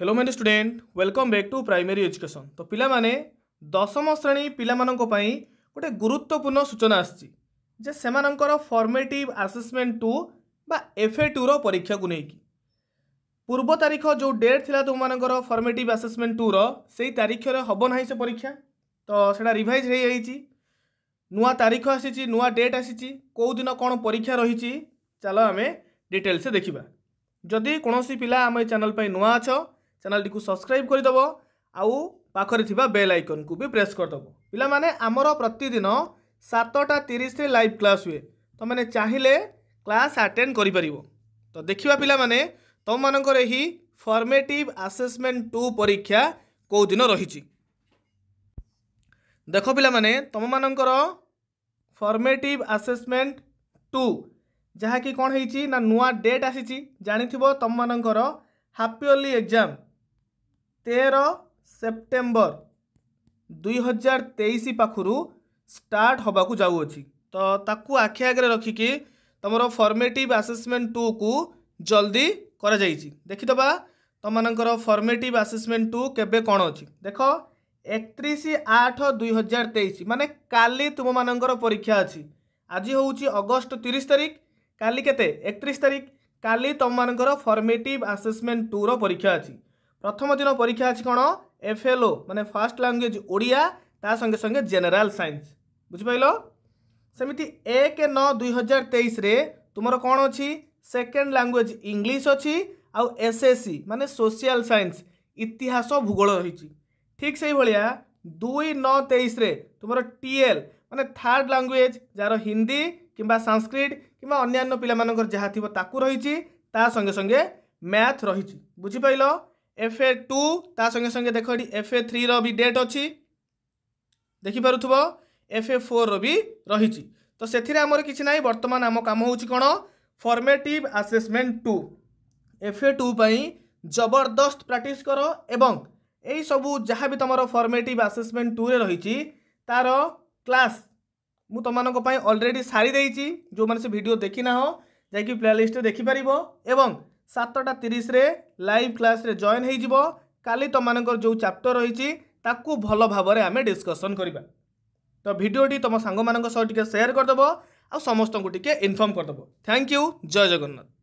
hello मेरे student welcome back to primary education तो पिलाने दशम श्रेणी पिलान गोटे गुरुत्वपूर्ण सूचना आसी जे से फर्मेटिव आसेसमेंट टू बा एफ ए टूर परीक्षा को लेकिन पूर्व तारीख जो डेट थी तुम मानकर फर्मेटिव आसेसमेंट टूर से तारीखर हम ना से परीक्षा तो सेटा रिभाइज हो जाइए नुआ तारीख आसी नुआ डेट आसी कौदिन कौन परीक्षा रही चल आम डिटेल्स देखा जदि कौन पिला आम चैनल पर नुआ अच्छा ଚ୍ୟାନେଲ୍ଟିକୁ ସବସ୍କ୍ରାଇବ୍ କରିଦେବ ଆଉ ପାଖରେ ଥିବା ବେଲ୍ ଆଇକନ୍କୁ ବି ପ୍ରେସ୍ କରିଦେବ ପିଲାମାନେ ଆମର ପ୍ରତିଦିନ ସାତଟା ତିରିଶରେ ଲାଇଭ୍ କ୍ଲାସ୍ ହୁଏ ତୁମମାନେ ଚାହିଁଲେ କ୍ଲାସ୍ ଆଟେଣ୍ଡ କରିପାରିବ ତ ଦେଖିବା ପିଲାମାନେ ତୁମମାନଙ୍କର ଏହି ଫର୍ମେଟିଭ୍ ଆସେସମେଣ୍ଟ ଟୁ ପରୀକ୍ଷା କେଉଁଦିନ ରହିଛି ଦେଖ ପିଲାମାନେ ତୁମମାନଙ୍କର ଫର୍ମେଟିଭ୍ ଆସେସମେଣ୍ଟ ଟୁ ଯାହାକି କ'ଣ ହେଇଛି ନା ନୂଆ ଡେଟ୍ ଆସିଛି ଜାଣିଥିବ ତୁମମାନଙ୍କର ହାପି ଓଲି ଏକ୍ଜାମ୍ ତେର ସେପ୍ଟେମ୍ବର ଦୁଇହଜାର ତେଇଶ ପାଖରୁ ଷ୍ଟାର୍ଟ ହେବାକୁ ଯାଉଅଛି ତ ତାକୁ ଆଖି ଆଗରେ ରଖିକି ତୁମର ଫର୍ମେଟିଭ୍ ଆସେସମେଣ୍ଟ ଟୁକୁ ଜଲ୍ଦି କରାଯାଇଛି ଦେଖିଦେବା ତୁମମାନଙ୍କର ଫର୍ମେଟିଭ୍ ଆସେସମେଣ୍ଟ ଟୁ କେବେ କ'ଣ ଅଛି ଦେଖ একত্রিশ আট দুই হাজার তেইশ মানে কালি তুমমানঙ্কর পরীক্ষা আছে আজি হচ্ছে অগস্ট তিরিশ তারিখ কালি কেতে একত্রিশ তারিখ কালি তুমমানঙ্কর ফর্মেটিভ আসেসমেন্ট টুর পরীক্ষা আছে প্রথম দিন পরীক্ষা আছে কোণ এফএলও মানে ফার্স্ট ল্যাঙ্গুয়েজ ওড়িয়া তা সঙ্গে সঙ্গে জেনেরাল সাইন্স বুঝিপাইল সেমিতি এক ন দুই হাজার তেইশে তোমার কোণ অছি সেকেন্ড ল্যাঙ্গুয়েজ ইংলিশ অছি আউ এসএসসি মানে সোশিয়াল সাইন্স ইতিহাস ভূগোল রয়েছে ঠিক সেইভাবে দুই ন তেইশে তোমার টিএল মানে থার্ড ল্যাঙ্গুয়েজ যার হিন্দি কিংবা সংস্কৃত কিংবা অন্যান্য পিলামানଙ୍କର ଯାହା ଥିବ ତାକୁ ରହିଛି ତା ସଙ୍ଗେ ସଙ୍ଗେ ମ୍ୟାଥ୍ ରହିଛି ବୁଝିପାରିଲ এফ এ টু তা সঙ্গে সঙ্গে দেখ এটি এফ এ থ্রির বি ডেট অছি দেখিপারুব এফ এ ফোর বি রয়েছে তো সেথিরে আমার কিছু না বর্তমান আমার কাম হচ্ছে কোণ formative assessment two F A two পাই জবরদস্ত প্র্যাকটিস কর এবং এই সবু যা বি তোমার ফর্মেটিভ আসেসমেন্ট টুরে রয়েছে তার ক্লাস মু তোমাদের অলরেডি সারি দিয়েছি যে সে ভিডিও দেখি না যাই প্লে লিস্টে দেখিপার এবং সাতটা তিরিশে লাইভ ক্লাসে জয়েন হয়েযিব কালি তোমাদের যে চাপ্টর রয়েছে তাকে ভাল ভাবে আমি ডিসকসন করা তো ভিডিওটি তোম সাংমানক সহ টিকি সেয়ার করেদেব আ সমস্ত টিকি ইনফর্ম করেদেব থ্যাংক ইউ জয় জগন্নাথ